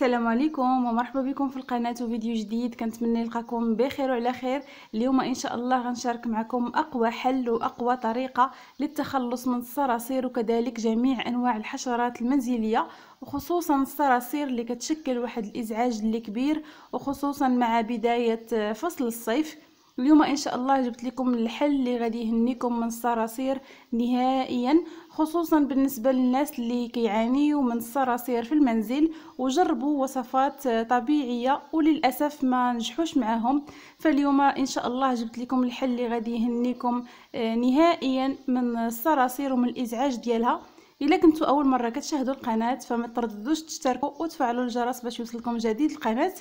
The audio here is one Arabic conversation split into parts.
السلام عليكم ومرحبا بكم في القناه وفيديو جديد كنتمنى نلقاكم بخير وعلى خير اليوم ان شاء الله غنشارك معكم اقوى حل واقوى طريقه للتخلص من الصراصير وكذلك جميع انواع الحشرات المنزليه وخصوصا الصراصير اللي كتشكل واحد الازعاج اللي كبير وخصوصا مع بدايه آه، فصل الصيف اليوم ان شاء الله جبت لكم الحل اللي غادي يهنيكم من الصراصير نهائيا خصوصا بالنسبه للناس اللي كيعانيوا من الصراصير في المنزل وجربوا وصفات طبيعيه وللاسف ما نجحوش معاهم فاليوم ان شاء الله جبت لكم الحل اللي غادي يهنيكم آه، نهائيا من الصراصير ومن الازعاج ديالها الا كنتوا اول مره كتشاهدوا القناه فما ترددوش تشتركوا وتفعلوا الجرس باش يوصلكم جديد القناه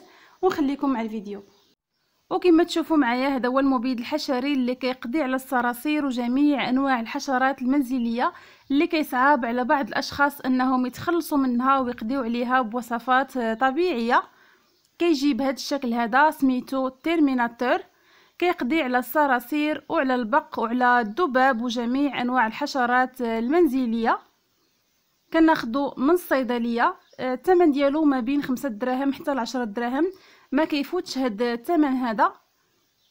ونخليكم مع الفيديو وكما تشوفوا معايا هذا هو المبيد الحشري اللي كيقضي على الصراصير وجميع انواع الحشرات المنزليه اللي كيصعب على بعض الاشخاص انهم يتخلصوا منها ويقضيو عليها بوصفات طبيعيه كيجي بهذا الشكل هذا سميتو تيرميناتور كيقضي على الصراصير وعلى البق وعلى الذباب وجميع انواع الحشرات المنزليه كناخذو من الصيدليه الثمن ديالو ما بين خمسة دراهم حتى 10 دراهم ما كيفوتش هاد الثمن هذا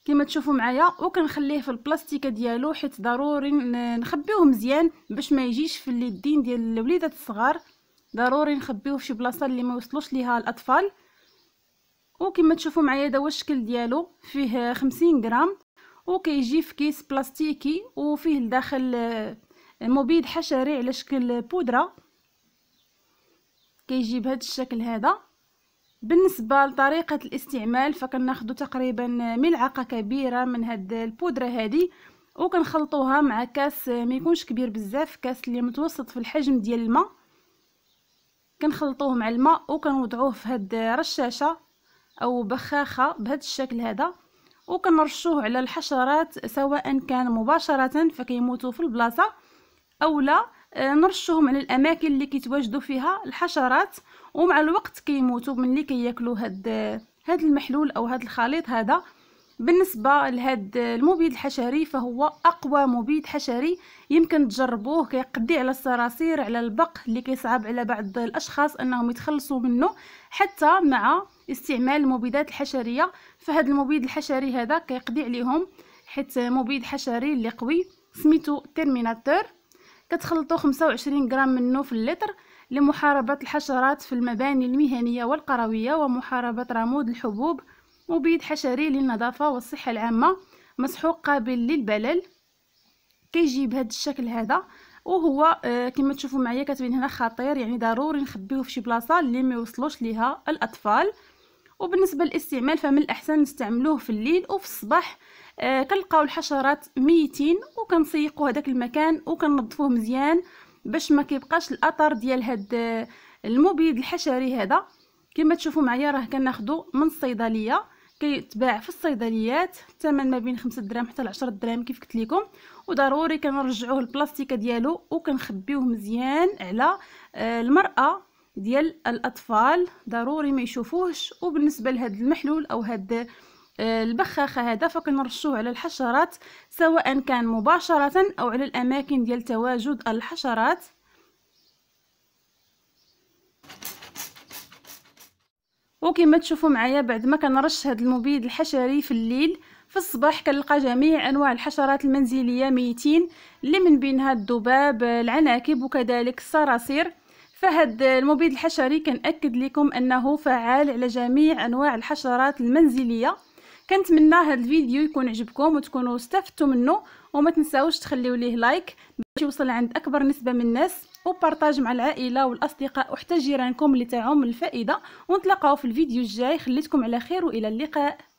كما تشوفوا معايا وكنخليه في البلاستيكه ديالو حيت ضروري نخبيوه مزيان باش ما يجيش في اليدين ديال الوليدات الصغار ضروري نخبيوه في شي بلاصه اللي ما يوصلوش ليها الاطفال وكما تشوفوا معايا دا هو الشكل ديالو فيه 50 غرام وكيجي في كيس بلاستيكي وفيه الداخل آه، مبيد حشري على شكل بودره كيجي بهذا الشكل هذا بالنسبه لطريقه الاستعمال فكناخدو تقريبا ملعقه كبيره من هاد البودره هادي وكنخلطوها مع كاس ما يكونش كبير بزاف كاس اللي متوسط في الحجم ديال الماء كنخلطوه مع الماء وكنوضعوه في هاد رشاشه او بخاخه بهاد الشكل هذا وكنرشوه على الحشرات سواء كان مباشره فكيموتوا في البلاصه او لا آه، نرشوهم على الاماكن اللي كيتواجدوا فيها الحشرات ومع الوقت كيموتوا ملي كياكلوا هاد هاد المحلول او هاد الخليط هذا بالنسبه لهاد المبيد الحشري فهو اقوى مبيد حشري يمكن تجربوه كيقضي على الصراصير على البق اللي كيصعب على بعض الاشخاص انهم يتخلصوا منه حتى مع استعمال المبيدات الحشريه فهاد المبيد الحشري هذا كيقضي عليهم حيت مبيد حشري اللي قوي سميتو تيرميناتور كتخلطوا 25 غرام منه في اللتر لمحاربة الحشرات في المباني المهنية والقروية ومحاربة رمود الحبوب مبيد حشري للنظافة والصحة العامة مسحوق قابل للبلل كيجي بهذا الشكل هذا وهو آه، كما تشوفوا معايا كتبين هنا خطير يعني ضروري نخبيه في شي بلاصه اللي ما يوصلوش ليها الاطفال وبالنسبه للاستعمال فمن الاحسن نستعملوه في الليل وفي الصباح آه كنلقاو الحشرات ميتين وكنسيقوا هداك المكان وكننظفوه مزيان باش ما كيبقاش الاثر ديال هاد آه، المبيد الحشري هذا كما تشوفوا معايا راه كناخدو من الصيدليه كيتباع في الصيدليات الثمن ما بين 5 دراهم حتى ل 10 دراهم كيف قلت لكم وضروري كنرجعوه البلاستيكه ديالو وكنخبيوه مزيان على آه، المراه ديال الاطفال ضروري ما يشوفوهش وبالنسبه لهذا المحلول او هاد آه، البخاخه هذا فكنرشوه على الحشرات سواء كان مباشره او على الاماكن ديال تواجد الحشرات وكما تشوفوا معايا بعد ما كنرش هذا المبيد الحشري في الليل في الصباح كنلقى جميع انواع الحشرات المنزليه ميتين اللي من بينها الذباب العناكب وكذلك الصراصير فهد المبيد الحشري كنأكد لكم أنه فعال على جميع أنواع الحشرات المنزلية كنتمنى هذا الفيديو يكون عجبكم وتكونوا استفدتوا منه وما تنساوش تخليو ليه لايك باش يوصل عند اكبر نسبه من الناس وبارطاج مع العائله والاصدقاء وحتى جيرانكم اللي تاعهم الفائده ونتلقاو في الفيديو الجاي خليتكم على خير والى اللقاء